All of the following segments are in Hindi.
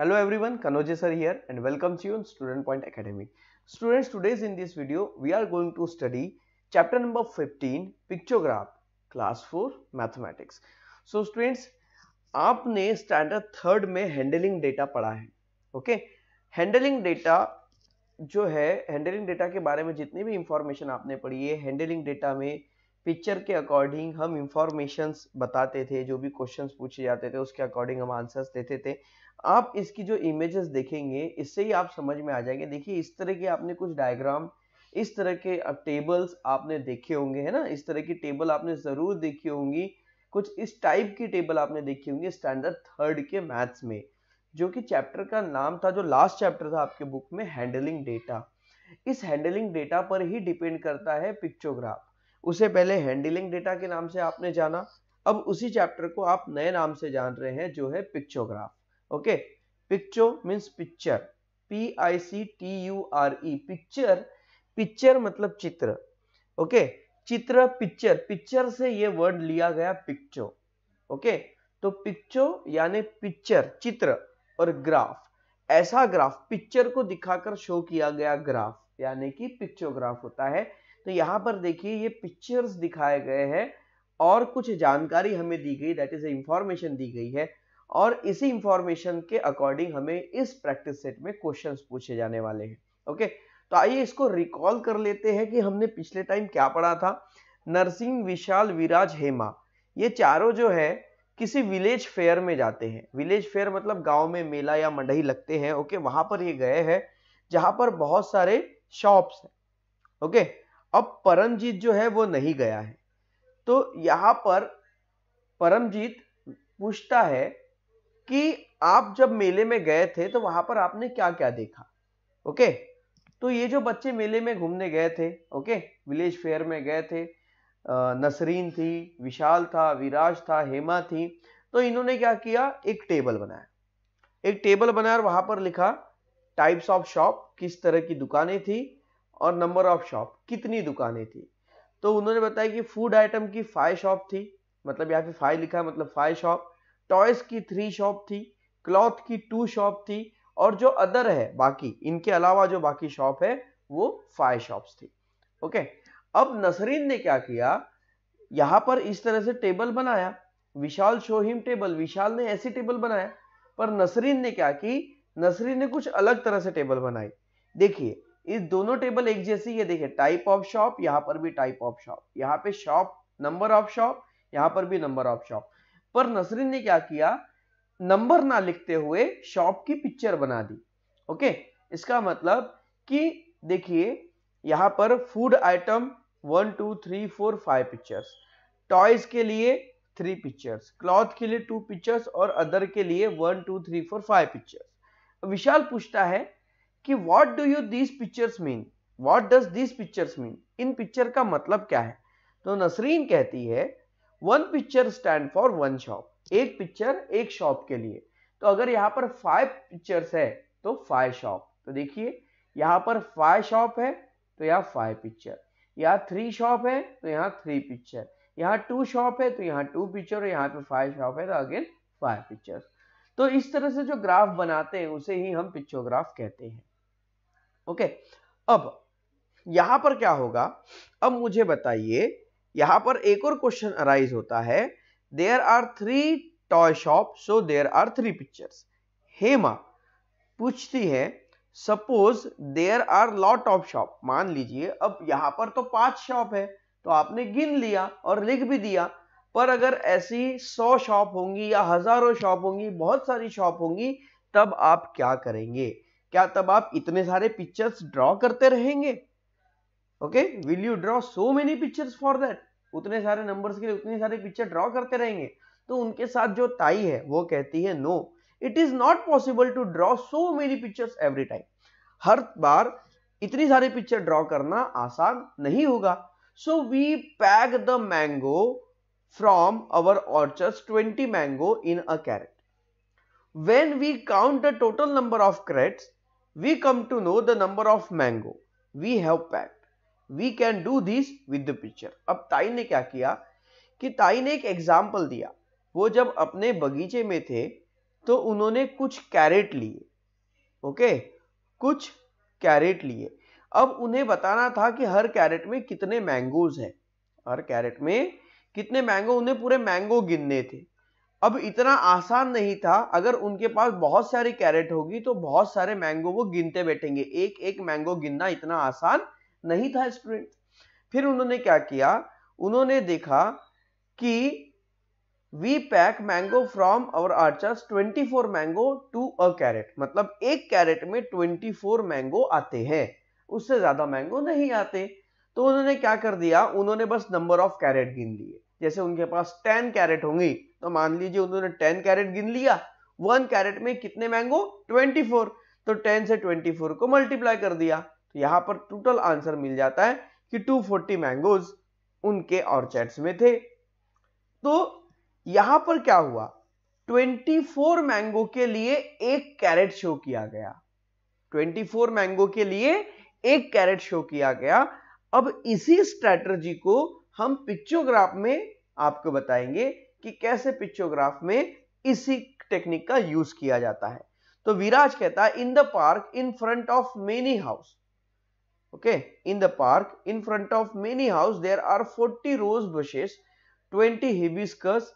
Hello everyone, Kanoje sir here and welcome to you on Student Point Academy. Students, today in this video, we are going to study chapter number 15, Pictograph, class 4, Mathematics. So students, आपने स्टैंडर्ड थर्ड में हैंडलिंग डेटा पढ़ा है ओके हैंडलिंग डेटा जो है हैंडलिंग डेटा के बारे में जितनी भी इंफॉर्मेशन आपने पढ़ी है हैंडलिंग डेटा में पिक्चर के अकॉर्डिंग हम इंफॉर्मेशन बताते थे जो भी क्वेश्चन पूछे जाते थे उसके अकॉर्डिंग हम आंसर्स देते थे आप इसकी जो इमेजेस देखेंगे इससे ही आप समझ में आ जाएंगे देखिए इस तरह के आपने कुछ डायग्राम इस तरह के टेबल्स आपने देखे होंगे है ना इस तरह की टेबल आपने ज़रूर देखी होंगी कुछ इस टाइप की टेबल आपने देखी होंगी स्टैंडर्ड थर्ड के मैथ्स में जो कि चैप्टर का नाम था जो लास्ट चैप्टर था आपके बुक में हैंडलिंग डेटा इस हैंडलिंग डेटा पर ही डिपेंड करता है पिक्चोग्राफ उसे पहले हैंडलिंग डेटा के नाम से आपने जाना अब उसी चैप्टर को आप नए नाम से जान रहे हैं जो है pictograph okay picto means picture P I C T U R E picture picture मतलब चित्र ओके चित्र पिक्चर पिक्चर से ये वर्ड लिया गया पिक्चो ओके तो पिक्चो यानी पिक्चर चित्र और ग्राफ ऐसा ग्राफ पिक्चर को दिखाकर शो किया गया ग्राफ यानी कि पिक्चोग्राफ होता है तो यहाँ पर देखिए ये पिक्चर्स दिखाए गए हैं और कुछ जानकारी हमें दी गई दैट इज इंफॉर्मेशन दी गई है और इसी इंफॉर्मेशन के अकॉर्डिंग हमें इस प्रैक्टिस सेट में क्वेश्चन पूछे जाने वाले हैं ओके तो आइए इसको रिकॉल कर लेते हैं कि हमने पिछले टाइम क्या पढ़ा था नरसिंह विशाल विराज हेमा ये चारों जो है किसी विलेज फेयर में जाते हैं विलेज फेयर मतलब गांव में मेला या मंडही लगते हैं ओके वहां पर ये गए हैं जहां पर बहुत सारे शॉप्स हैं ओके अब परमजीत जो है वो नहीं गया है तो यहां पर परमजीत पूछता है कि आप जब मेले में गए थे तो वहां पर आपने क्या क्या देखा ओके तो ये जो बच्चे मेले में घूमने गए थे ओके विलेज फेयर में गए थे नसरीन थी विशाल था विराज था हेमा थी तो इन्होंने क्या किया एक टेबल बनाया एक टेबल बनाया और वहां पर लिखा टाइप्स ऑफ शॉप किस तरह की दुकानें थी और नंबर ऑफ शॉप कितनी दुकानें थी तो उन्होंने बताया कि फूड आइटम की फाइव शॉप थी मतलब यहाँ पे फाइव लिखा है मतलब फाइव शॉप टॉयज की थ्री शॉप थी क्लॉथ की टू शॉप थी और जो अदर है बाकी इनके अलावा जो बाकी शॉप है वो फाइव शॉप्स थी ओके अब नसरीन ने क्या किया यहाँ पर इस तरह से टेबल बनाया विशाल शोहिम टेबल विशाल ने ऐसी टेबल बनाया पर नसरीन ने क्या की नसरीन ने कुछ अलग तरह से टेबल बनाई देखिए इस दोनों टेबल एक जैसी ये देखिए टाइप ऑफ शॉप यहाँ पर भी टाइप ऑफ शॉप यहाँ पे शॉप नंबर ऑफ शॉप यहाँ पर भी नंबर ऑफ शॉप पर नसरी ने क्या किया नंबर ना लिखते हुए शॉप की पिक्चर बना दी ओके इसका मतलब कि देखिए यहाँ पर food item one two three four five pictures toys के लिए थ्री पिक्चर्स क्लॉथ के लिए टू पिक्चर्स और अदर के लिए one two three four five pictures Vishal पूछता है कि what do you these pictures mean what does these pictures mean इन पिक्चर का मतलब क्या है तो नसरीन कहती है one picture stand for one shop एक पिक्चर एक शॉप के लिए तो अगर यहाँ पर फाइव पिक्चर्स है तो फाइव शॉप तो देखिए यहाँ पर फाइव शॉप है तो यहाँ फाइव पिक्चर यहाँ थ्री शॉप है तो यहाँ थ्री पिक्चर यहाँ टू शॉप है तो यहाँ टू पिक्चर और यहाँ पे फाइव शॉप है तो अगेन फाइव पिक्चर्स तो इस तरह से जो ग्राफ बनाते हैं उसे ही हम पिक्चोग्राफ कहते हैं ओके अब यहां पर क्या होगा अब मुझे बताइए यहां पर एक और क्वेश्चन अराइज होता है there are three toy shop so there are three pictures Hema पूछती है suppose there are lot of shop मान लीजिए अब यहां पर तो पांच शॉप है तो आपने गिन लिया और लिख भी दिया पर अगर ऐसी सौ शॉप होंगी या हजारों शॉप होंगी बहुत सारी शॉप होंगी तब आप क्या करेंगे क्या तब आप इतने सारे पिक्चर्स ड्रॉ करते रहेंगे okay will you draw so many pictures for that उतने सारे नंबर्स के लिए उतने सारे पिक्चर ड्रॉ करते रहेंगे तो उनके साथ जो ताई है वो कहती है no it is not possible to draw so many pictures every time हर बार इतनी सारी पिक्चर ड्रॉ करना आसान नहीं होगा so we pack the mango from our orchards twenty mango in a crate When we count the total number of crates, we come to know the number of mango we have packed we can do this with the picture अब ताई ने क्या किया कि ताई ने एक एग्जाम्पल दिया वो जब अपने बगीचे में थे तो उन्होंने कुछ कैरेट लिए ओके कुछ कैरेट लिए अब उन्हें बताना था कि हर कैरेट में कितने मैंगोज हैं हर कैरेट में कितने मैंगो उन्हें पूरे मैंगो गिनने थे अब इतना आसान नहीं था अगर उनके पास बहुत सारी कैरेट होगी तो बहुत सारे मैंगो वो गिनते बैठेंगे एक एक मैंगो गिनना इतना आसान नहीं था स्टूडेंट फिर उन्होंने क्या किया उन्होंने देखा कि we pack mango from our orchards 24 mango to a crate मतलब एक कैरेट में 24 मैंगो आते हैं उससे ज्यादा मैंगो नहीं आते तो उन्होंने क्या कर दिया उन्होंने बस नंबर ऑफ कैरेट गिन लिए जैसे उनके पास 10 कैरेट होंगी तो मान लीजिए उन्होंने टेन कैरेट गिन लिया वन कैरेट में कितने मैंगो ट्वेंटी फोर तो टेन से ट्वेंटी फोर को मल्टीप्लाई कर दिया तो यहाँ पर टोटल आंसर मिल जाता है कि टू फोर्टी मैंगोज उनके ऑर्चर्ड्स में थे तो यहां पर क्या हुआ 24 मैंगो के लिए एक कैरेट शो किया गया 24 मैंगो के लिए एक कैरेट शो किया गया अब इसी स्ट्रेटर्जी को हम पिक्चोग्राफ में आपको बताएंगे कि कैसे पिक्चोग्राफ में इसी टेक्निक का यूज किया जाता है तो विराज कहता है in the park in front of many house okay in the park in front of many house there are 40 rose bushes 20 hibiscus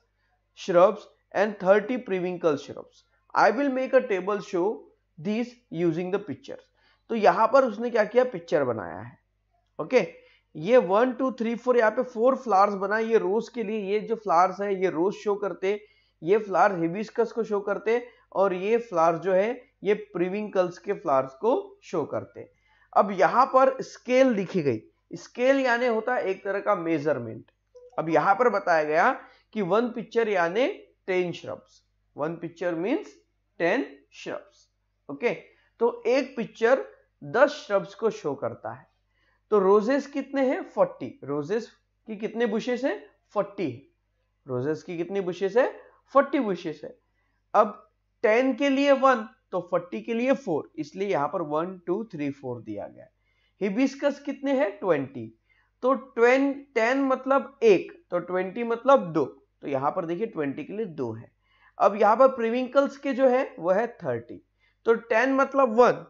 shrubs and 30 periwinkle shrubs I will make a table show this using the picture तो यहां पर उसने क्या किया पिक्चर बनाया है ओके okay? ये वन टू थ्री फोर यहाँ पे फोर फ्लावर्स बना ये रोज के लिए ये जो फ्लावर्स है ये रोज शो करते ये फ्लावर हिबिस्कस को शो करते और ये फ्लावर्स जो है ये प्रिविंकल्स के फ्लावर्स को शो करते अब यहां पर स्केल लिखी गई स्केल यानी होता एक तरह का मेजरमेंट अब यहां पर बताया गया कि वन पिक्चर यानी ten shrubs one picture means ten shrubs okay तो एक पिक्चर दस श्रब्स को शो करता है तो रोजेस कितने हैं फोर्टी रोजेस की कितने बुशेस है फोर्टी रोजेस की कितनी बुशेस है फोर्टी बुशेस है अब टेन के लिए वन तो फोर्टी के लिए फोर इसलिए यहां पर वन टू थ्री फोर दिया गया हिबिस्कस कितने हैं ट्वेंटी तो ट्वेन टेन मतलब एक तो ट्वेंटी मतलब दो तो यहां पर देखिए ट्वेंटी के लिए दो है अब यहां पर प्रिविंकल्स के जो है वह है थर्टी तो टेन मतलब वन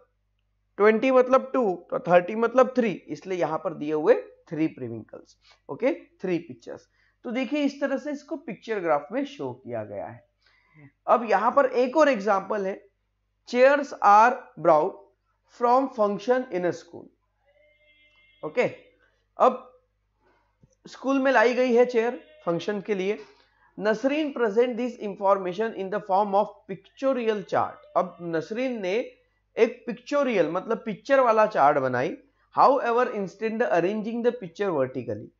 ट्वेंटी मतलब टू तो थर्टी मतलब थ्री इसलिए यहां पर दिए हुए three periwinkles okay three pictures तो देखिए इस तरह से इसको पिक्चर ग्राफ में शो किया गया है अब यहां पर एक और एग्जाम्पल है chairs are brought from function in a school okay अब स्कूल में लाई गई है चेयर फंक्शन के लिए Nasreen present this information in the form of pictorial chart अब नसरीन ने एक पिक्चोरियल मतलब पिक्चर वाला चार्ट बनाई however instead arranging the picture vertically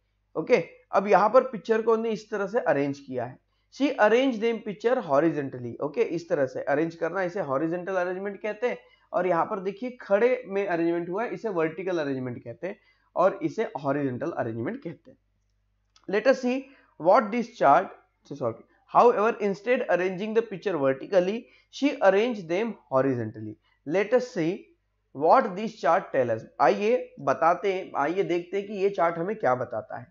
okay अब यहां पर पिक्चर को उन्हें इस तरह से अरेंज किया है she arrange them picture horizontally okay इस तरह से अरेंज करना इसे हॉरिजेंटल अरेंजमेंट कहते हैं और यहां पर देखिए खड़े में अरेंजमेंट हुआ इसे वर्टिकल अरेंजमेंट कहते हैं और इसे हॉरिजेंटल अरेंजमेंट कहते हैं let us see what this chart sorry however instead arranging the picture vertically she arrange them horizontally let us see what this chart tell us आइए बताते हैं आइए देखते हैं कि ये चार्ट हमें क्या बताता है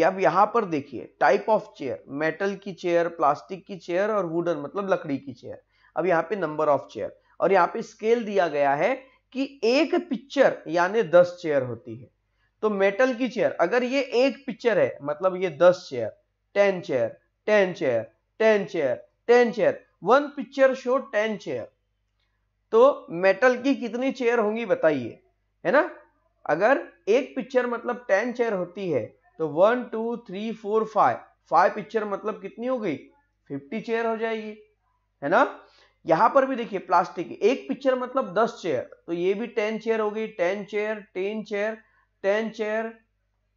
या अब यहां पर देखिए टाइप ऑफ चेयर मेटल की चेयर प्लास्टिक की चेयर और वुडन मतलब लकड़ी की चेयर अब यहाँ पे नंबर ऑफ चेयर और यहाँ पे स्केल दिया गया है कि एक पिक्चर यानी दस चेयर होती है तो मेटल की चेयर अगर ये एक पिक्चर है मतलब ये दस chair ten chair ten chair ten chair ten chair one picture show ten chair तो मेटल की कितनी चेयर होंगी बताइए है ना अगर एक पिक्चर मतलब टेन चेयर होती है तो one two three four five five picture मतलब कितनी हो गई फिफ्टी चेयर हो जाएगी है ना यहां पर भी देखिए प्लास्टिक एक पिक्चर मतलब दस चेयर तो ये भी टेन चेयर हो गई ten chair ten chair ten chair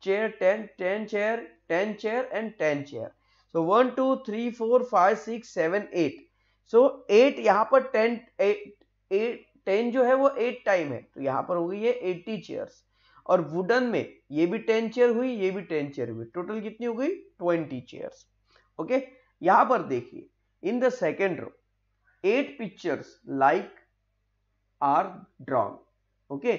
chair ten ten chair ten chair and ten chair so one two three four five six seven eight so eight यहां पर टेन एट टेन जो है वो एट टाइम है तो यहाँ पर हो गई है एट्टी चेयर्स और वुडन में ये भी टेन चेयर हुई ये भी टेन चेयर हुई टोटल कितनी हो गई ट्वेंटी चेयर्स ओके यहाँ पर देखिए in the second row eight pictures like are drawn okay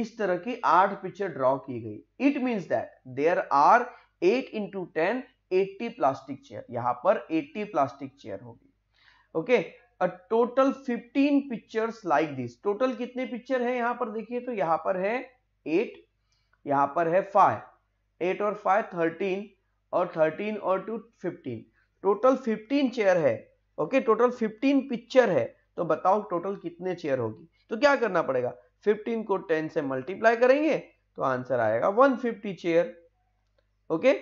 इस तरह की आठ पिक्चर ड्रॉ की गई it means that there are eight into ten eighty plastic chair यहाँ पर एट्टी प्लास्टिक चेयर होगी okay okay? A total 15 pictures like this total कितने पिक्चर है यहां पर देखिए तो यहां पर है एट यहां पर है फाइव एट और फाइव थर्टीन और थर्टीन और two fifteen total fifteen chair है ओके टोटल फिफ्टीन पिक्चर है तो बताओ टोटल कितने चेयर होगी तो क्या करना पड़ेगा फिफ्टीन को टेन से मल्टीप्लाई करेंगे तो आंसर आएगा वन फिफ्टी चेयर ओके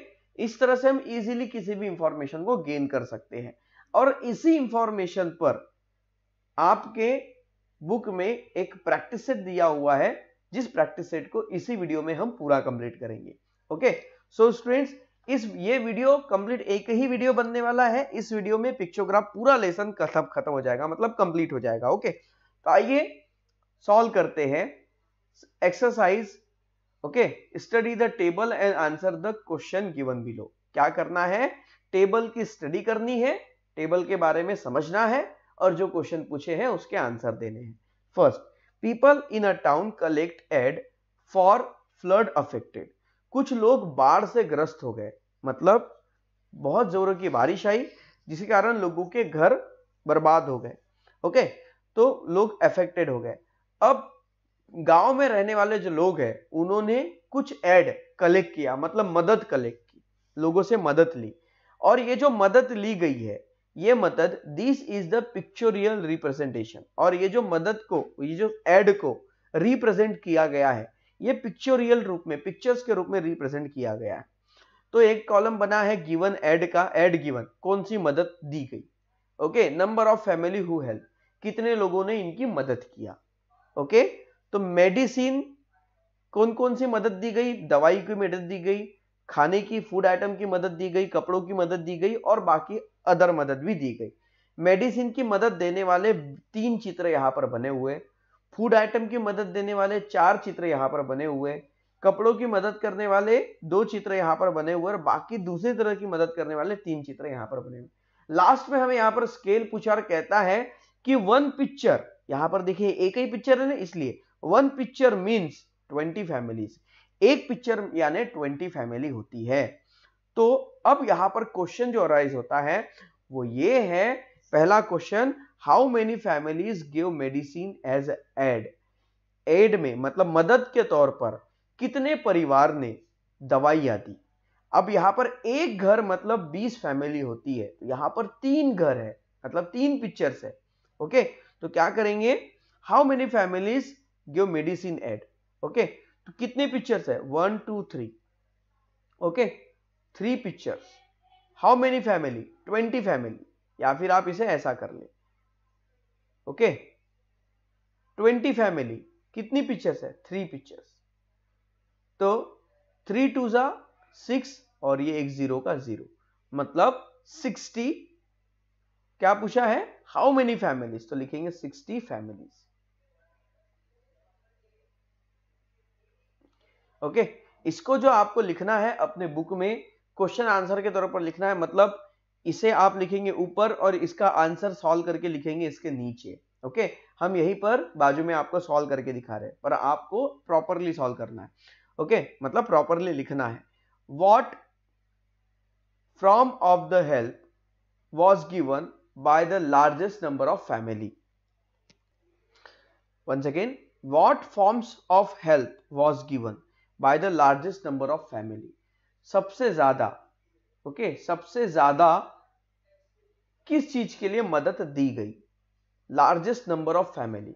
इस तरह से हम इजीली किसी भी इंफॉर्मेशन को गेन कर सकते हैं और इसी इंफॉर्मेशन पर आपके बुक में एक प्रैक्टिस सेट दिया हुआ है जिस प्रैक्टिस सेट को इसी वीडियो में हम पूरा कंप्लीट करेंगे ओके सो स्टूडेंट्स इस ये वीडियो कंप्लीट एक ही वीडियो बनने वाला है इस वीडियो में पिक्चोग्राफ पूरा लेसन सब खत्म हो जाएगा मतलब कंप्लीट हो जाएगा ओके तो आइए सॉल्व करते हैं exercise okay study the table and answer the question given below क्या करना है टेबल की स्टडी करनी है टेबल के बारे में समझना है और जो क्वेश्चन पूछे हैं उसके आंसर देने हैं first people in a town collect aid for flood affected कुछ लोग बाढ़ से ग्रस्त हो गए मतलब बहुत जोरों की बारिश आई जिसके कारण लोगों के घर बर्बाद हो गए ओके तो लोग अफेक्टेड हो गए अब गांव में रहने वाले जो लोग हैं उन्होंने कुछ एड कलेक्ट किया मतलब मदद कलेक्ट की लोगों से मदद ली और ये जो मदद ली गई है ये मदद this is the pictorial representation और ये जो मदद को ये जो एड को रिप्रेजेंट किया गया है ये पिक्चोरियल रूप में पिक्चर्स के रूप में रिप्रेजेंट किया गया है तो एक कॉलम बना है गिवन एड का एड गिवन कौन सी मदद दी गई okay number of family who help कितने लोगों ने इनकी मदद किया ओके okay? तो मेडिसिन कौन कौन सी मदद दी गई दवाई की मदद दी गई खाने की फूड आइटम की मदद दी गई कपड़ों की मदद दी गई और बाकी अदर मदद भी दी गई मेडिसिन की मदद देने वाले तीन चित्र यहाँ पर बने हुए फूड आइटम की मदद देने वाले चार चित्र यहाँ पर बने हुए कपड़ों की मदद करने वाले दो चित्र यहाँ पर बने हुए और बाकी दूसरी तरह की मदद करने वाले तीन चित्र यहाँ पर बने हुए लास्ट में हमें यहाँ पर स्केल पुछार कहता है कि वन पिक्चर यहाँ पर देखिए एक ही पिक्चर है ना इसलिए one picture means twenty families एक पिक्चर यानी ट्वेंटी फैमिली होती है तो अब यहां पर क्वेश्चन जो अराइज होता है वो ये है पहला question how many families give medicine as aid aid में मतलब मदद के तौर पर कितने परिवार ने दवाइयाँ दी अब यहां पर एक घर मतलब 20 फैमिली होती है तो यहां पर तीन घर है मतलब तीन पिक्चर्स है ओके तो क्या करेंगे how many families give medicine aid okay कितने पिक्चर्स है one two three okay three pictures how many family twenty family या फिर आप इसे ऐसा कर ले ओके ट्वेंटी फैमिली कितनी पिक्चर्स है थ्री पिक्चर्स तो थ्री टू जा सिक्स और ये एक जीरो का जीरो मतलब सिक्सटी क्या पूछा है हाउ मेनी फैमिलीज तो लिखेंगे सिक्सटी फैमिलीज ओके इसको जो आपको लिखना है अपने बुक में क्वेश्चन आंसर के तौर पर लिखना है मतलब इसे आप लिखेंगे ऊपर और इसका आंसर सॉल्व करके लिखेंगे इसके नीचे ओके हम यहीं पर बाजू में आपको सॉल्व करके दिखा रहे हैं पर आपको प्रॉपरली सॉल्व करना है ओके मतलब प्रॉपरली लिखना है what from of the help was given by the largest number of family one second what forms of help was given by the largest number of family सबसे ज्यादा ओके okay, सबसे ज्यादा किस चीज के लिए मदद दी गई largest number of family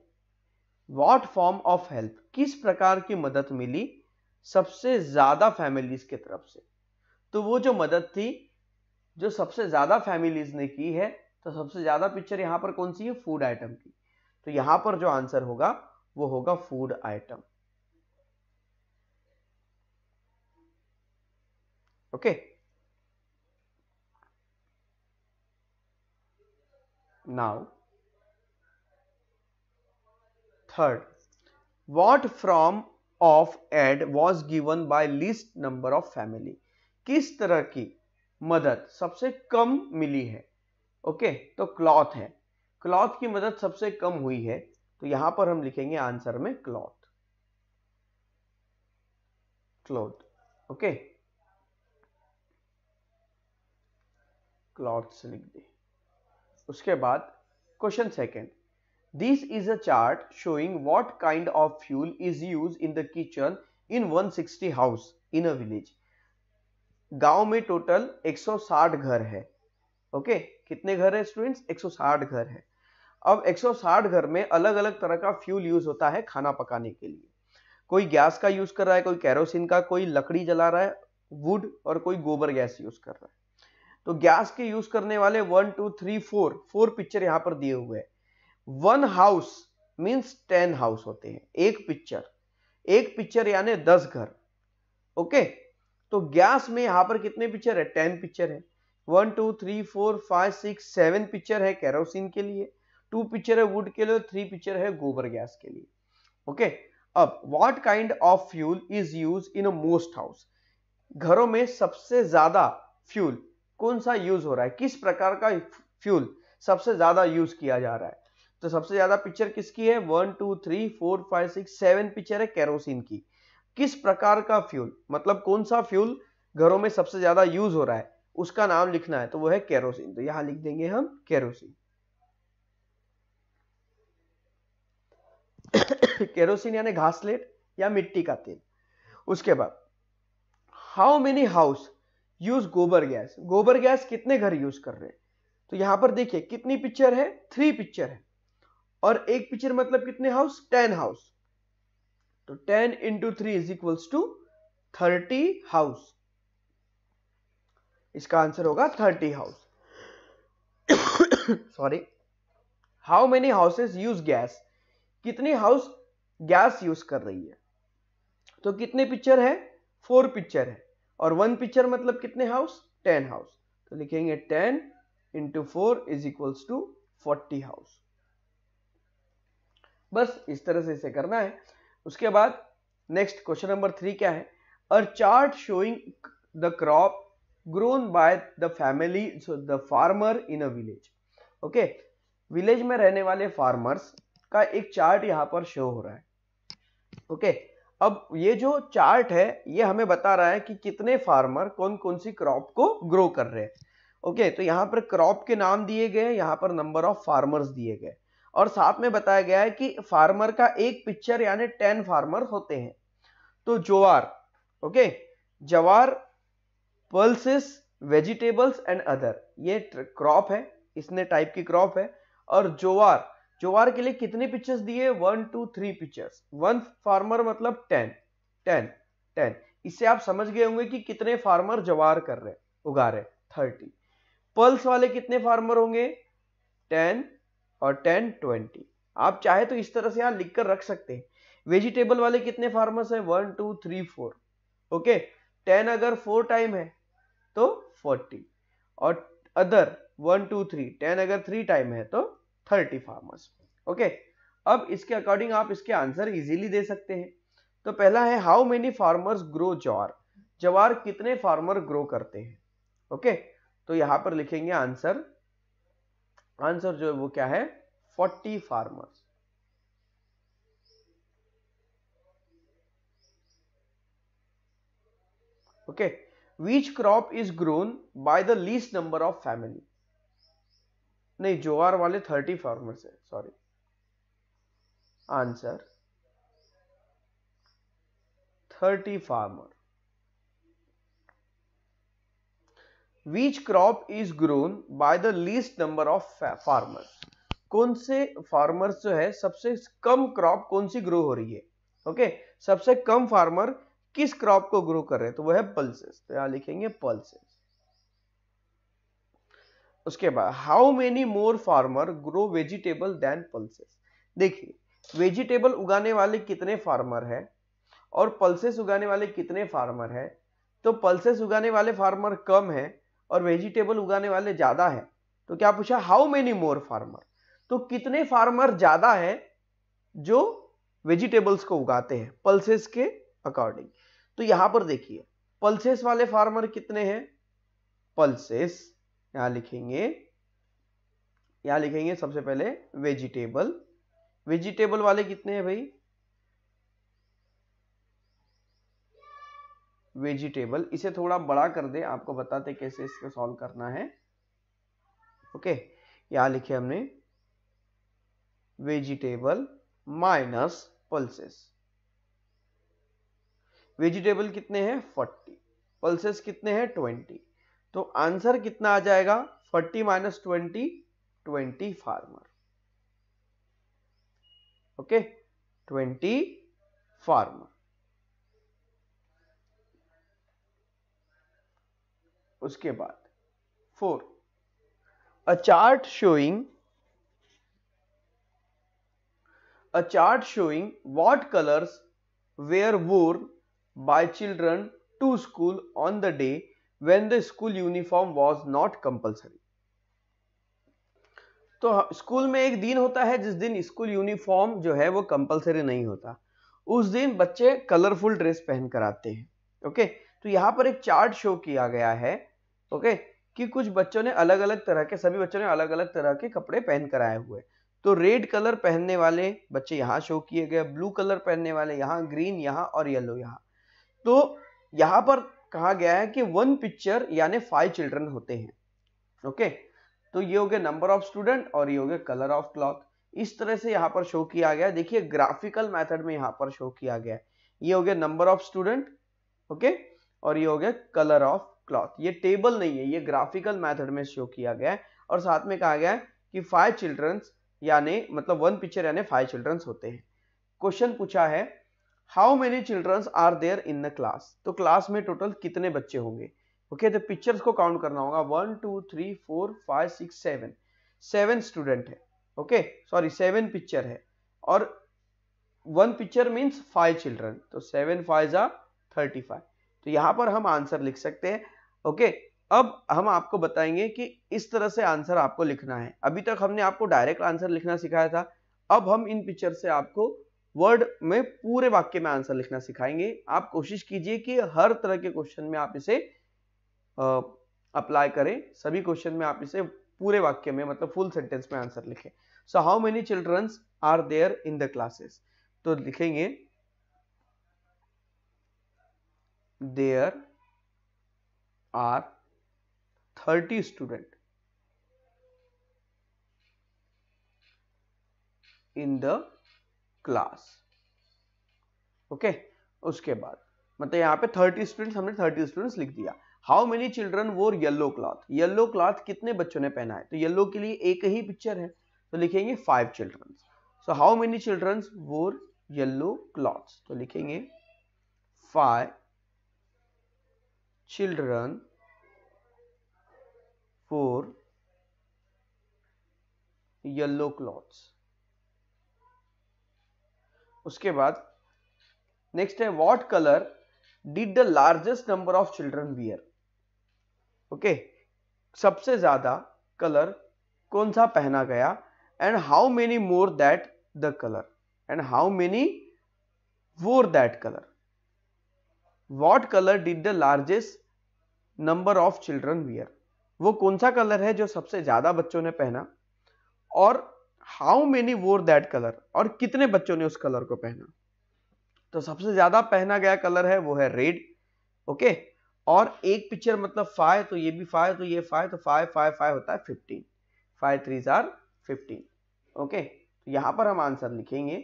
what form of help किस प्रकार की मदद मिली सबसे ज्यादा फैमिलीज की तरफ से तो वो जो मदद थी जो सबसे ज्यादा फैमिलीज ने की है तो सबसे ज्यादा पिक्चर यहां पर कौन सी है फूड आइटम की तो यहां पर जो आंसर होगा वो होगा food item okay now third what from of ad was given by least number of family किस तरह की मदद सबसे कम मिली है ओके तो क्लॉथ है क्लॉथ की मदद सबसे कम हुई है तो यहां पर हम लिखेंगे आंसर में क्लॉथ क्लॉथ ओके क्लॉथ्स लिख दे उसके बाद question second this is a chart showing what kind of fuel is use in the kitchen in 160 house in a village गांव में टोटल 160 घर है ओके okay? कितने घर है स्टूडेंट्स 160 घर है अब 160 घर में अलग अलग तरह का फ्यूल यूज होता है खाना पकाने के लिए कोई गैस का यूज कर रहा है कोई कैरोसिन का कोई लकड़ी जला रहा है वुड और कोई गोबर गैस यूज कर रहा है तो गैस के यूज करने वाले one two three four four picture यहां पर दिए हुए हैं one house means ten house होते हैं एक पिक्चर एक पिक्चर यानी दस घर ओके तो गैस में यहां पर कितने पिक्चर है टेन पिक्चर है one two three four five six seven picture है कैरोसिन के लिए टू पिक्चर है वुड के लिए थ्री पिक्चर है गोबर गैस के लिए ओके okay? अब what kind of fuel is use in most house घरों में सबसे ज्यादा फ्यूल कौन सा यूज हो रहा है किस प्रकार का फ्यूल सबसे ज्यादा यूज किया जा रहा है तो सबसे ज्यादा पिक्चर किसकी है one two three four five six seven picture है केरोसिन की किस प्रकार का फ्यूल मतलब कौन सा फ्यूल घरों में सबसे ज्यादा यूज हो रहा है उसका नाम लिखना है तो वो है केरोसिन तो यहां लिख देंगे हम केरोसिन केरोसिन यानी घासलेट या मिट्टी का तेल उसके बाद how many house use gobar gas gobar gas कितने घर यूज कर रहे हैं तो यहां पर देखिए कितनी पिक्चर है थ्री पिक्चर है और एक पिक्चर मतलब कितने हाउस टेन हाउस तो ten into three is equals to thirty house इसका आंसर होगा thirty house sorry how many houses use gas कितनी हाउस गैस यूज कर रही है तो कितने पिक्चर है फोर पिक्चर है और वन पिक्चर मतलब कितने हाउस टेन हाउस तो लिखेंगे ten into four is equals to forty house बस इस तरह से इसे करना है उसके बाद नेक्स्ट क्वेश्चन नंबर थ्री क्या है a chart showing the crop grown by the family the farmer in a village okay village में रहने वाले फार्मर्स का एक चार्ट यहां पर शो हो रहा है ओके okay? अब ये जो चार्ट है ये हमें बता रहा है कि कितने फार्मर कौन कौन सी क्रॉप को ग्रो कर रहे हैं ओके तो यहाँ पर क्रॉप के नाम दिए गए यहाँ पर नंबर ऑफ फार्मर्स दिए गए और साथ में बताया गया है कि फार्मर का एक पिक्चर यानी टेन फार्मर होते हैं तो jowar okay jowar pulses vegetables and other ये क्रॉप है इसने टाइप की क्रॉप है और जोवार चौवार के लिए कितने पिक्चर्स दिए one two three pictures one farmer मतलब टेन टेन टेन इससे आप समझ गए होंगे कि कितने फार्मर जवार कर रहे उगा रहे थर्टी पल्स वाले कितने फार्मर होंगे टेन और टेन ट्वेंटी आप चाहे तो इस तरह से यहां लिख कर रख सकते हैं वेजिटेबल वाले कितने फार्मर्स हैं one two three four okay ten अगर फोर टाइम है तो फोर्टी और other one two three ten अगर थ्री टाइम है तो थर्टी फार्मर्स ओके अब इसके अकॉर्डिंग आप इसके आंसर इजीली दे सकते हैं तो पहला है हाउ मेनी फार्मर्स ग्रो जवार जवार कितने फार्मर ग्रो करते हैं ओके तो यहां पर लिखेंगे आंसर आंसर जो है वो क्या है forty farmers okay which crop is grown by the least number of family नहीं जोआर वाले थर्टी फार्मर्स है sorry answer thirty farmer which crop is grown by the least number of farmers कौन से फार्मर्स जो है सबसे कम क्रॉप कौन सी ग्रो हो रही है ओके okay? सबसे कम फार्मर किस क्रॉप को ग्रो कर रहे हैं तो वह है पल्सेस तो यहां लिखेंगे पल्सेस उसके बाद how many more farmer grow vegetable than pulses देखिए वेजिटेबल उगाने वाले कितने फार्मर हैं और पल्सेस उगाने वाले कितने फार्मर हैं तो पल्सेस उगाने वाले फार्मर कम हैं और वेजिटेबल उगाने वाले ज़्यादा हैं तो क्या पूछा हाउ मेनी मोर फार्मर तो कितने फार्मर ज़्यादा हैं जो वेजिटेबल्स को उगाते हैं पल्सेस के अकॉर्डिंग तो यहां पर देखिए पल्सेस वाले फार्मर कितने हैं पल्सेस यहाँ लिखेंगे यहाँ लिखेंगे सबसे पहले वेजिटेबल वेजिटेबल वाले कितने हैं भाई वेजिटेबल इसे थोड़ा बड़ा कर दे आपको बताते कैसे इसको सॉल्व करना है ओके यहाँ लिखे हमने वेजिटेबल माइनस पल्सेस वेजिटेबल कितने हैं 40 पल्सेस कितने हैं 20 तो आंसर कितना आ जाएगा 40 minus twenty twenty farmer okay 20 farmer उसके बाद four a chart showing a chart showing what colours were wore by children to school on the day when the school uniform was not compulsory तो स्कूल में एक दिन होता है जिस दिन स्कूल यूनिफॉर्म जो है वो कंपलसरी नहीं होता उस दिन बच्चे कलरफुल ड्रेस पहन कर आते हैं ओके तो यहाँ पर एक चार्ट शो किया गया है ओके कि कुछ बच्चों ने अलग अलग तरह के सभी बच्चों ने अलग अलग तरह के कपड़े पहन कर आए हुए तो रेड कलर पहनने वाले बच्चे यहाँ शो किए गए ब्लू कलर पहनने वाले यहाँ ग्रीन यहाँ और येलो यहाँ तो यहाँ पर कहा गया है कि वन पिक्चर यानी फाइव चिल्ड्रन होते हैं ओके तो ये हो गया नंबर ऑफ स्टूडेंट और ये हो गया कलर ऑफ क्लॉथ इस तरह से यहाँ पर शो किया गया देखिए ग्राफिकल मेथड में यहाँ पर शो किया गया ये हो गया नंबर ऑफ स्टूडेंट ओके और ये हो गया कलर ऑफ क्लॉथ ये टेबल नहीं है ये ग्राफिकल मेथड में शो किया गया है और साथ में कहा गया है कि फाइव चिल्ड्रंस यानी मतलब वन पिक्चर यानी फाइव चिल्ड्रंस होते हैं क्वेश्चन पूछा है how many children are there in the class तो क्लास में टोटल कितने बच्चे होंगे ओके तो पिक्चर्स को काउंट करना होगा one two three four five six seven seven student है ओके सॉरी सेवन पिक्चर है और one picture means five children तो सेवन फाइव जा थर्टी फाइव तो यहाँ पर हम आंसर लिख सकते हैं ओके okay, अब हम आपको बताएंगे कि इस तरह से आंसर आपको लिखना है अभी तक हमने आपको डायरेक्ट आंसर लिखना सिखाया था अब हम इन पिक्चर से आपको वर्ड में पूरे वाक्य में आंसर लिखना सिखाएंगे आप कोशिश कीजिए कि हर तरह के क्वेश्चन में आप इसे अप्लाई करें सभी क्वेश्चन में आप इसे पूरे वाक्य में मतलब फुल सेंटेंस में आंसर लिखें so how many childrens are there in the classes तो लिखेंगे there are thirty student in the class okay उसके बाद मतलब यहाँ पे 30 स्टूडेंट्स हमने 30 स्टूडेंट्स लिख दिया how many children wore yellow cloth yellow cloth कितने बच्चों ने पहना है तो येल्लो के लिए एक ही पिक्चर है तो लिखेंगे five children so how many children wore yellow cloth तो लिखेंगे five children four yellow cloths उसके बाद नेक्स्ट है what colour did the largest number of children wear okay सबसे ज्यादा कलर कौन सा पहना गया and how many wore that the colour and how many wore that colour what colour did the largest number of children wear वो कौन सा कलर है जो सबसे ज्यादा बच्चों ने पहना और how many wore that colour और कितने बच्चों ने उस कलर को पहना तो सबसे ज्यादा पहना गया कलर है वो है रेड ओके okay? और एक पिक्चर मतलब फाइव तो ये भी फाइव तो ये फाइव तो फाइव फाइव फाइव होता है फिफ्टीन फाइव थ्री जार फिफ्टीन ओके तो पर हम आंसर लिखेंगे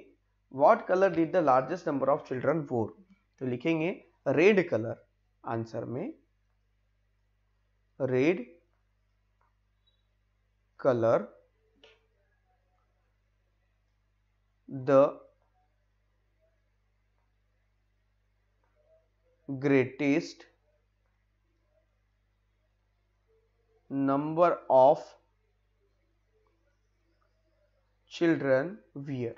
what colour did the largest number of children wore तो लिखेंगे रेड कलर आंसर में red colour the greatest number of children wear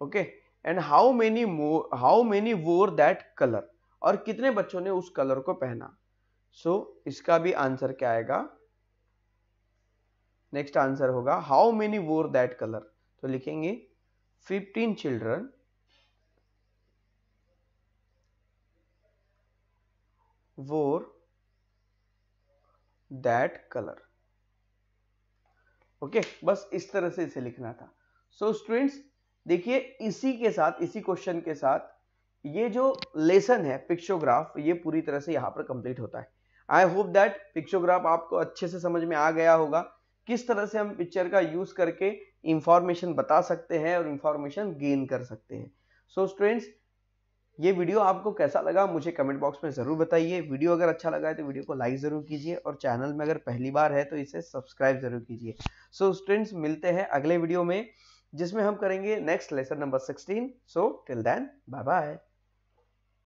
okay and how many more how many wore that color और कितने बच्चों ने उस कलर को पहना सो so, इसका भी आंसर क्या आएगा नेक्स्ट आंसर होगा how many wore that colour तो लिखेंगे fifteen children wore that colour okay बस इस तरह से इसे लिखना था सो so, स्टूडेंट्स देखिए इसी के साथ इसी क्वेश्चन के साथ ये जो लेसन है पिक्चोग्राफ ये पूरी तरह से यहां पर कंप्लीट होता है आई होप दैट पिक्चोग्राफ आपको अच्छे से समझ में आ गया होगा किस तरह से हम पिक्चर का यूज करके इंफॉर्मेशन बता सकते हैं और इंफॉर्मेशन गेन कर सकते हैं सो so, स्टूडेंट्स ये वीडियो आपको कैसा लगा मुझे कमेंट बॉक्स में ज़रूर बताइए वीडियो अगर अच्छा लगा है तो वीडियो को लाइक ज़रूर कीजिए और चैनल में अगर पहली बार है तो इसे सब्सक्राइब ज़रूर कीजिए सो स्टूडेंट्स मिलते हैं अगले वीडियो में जिसमें हम करेंगे next lesson number sixteen so till then bye bye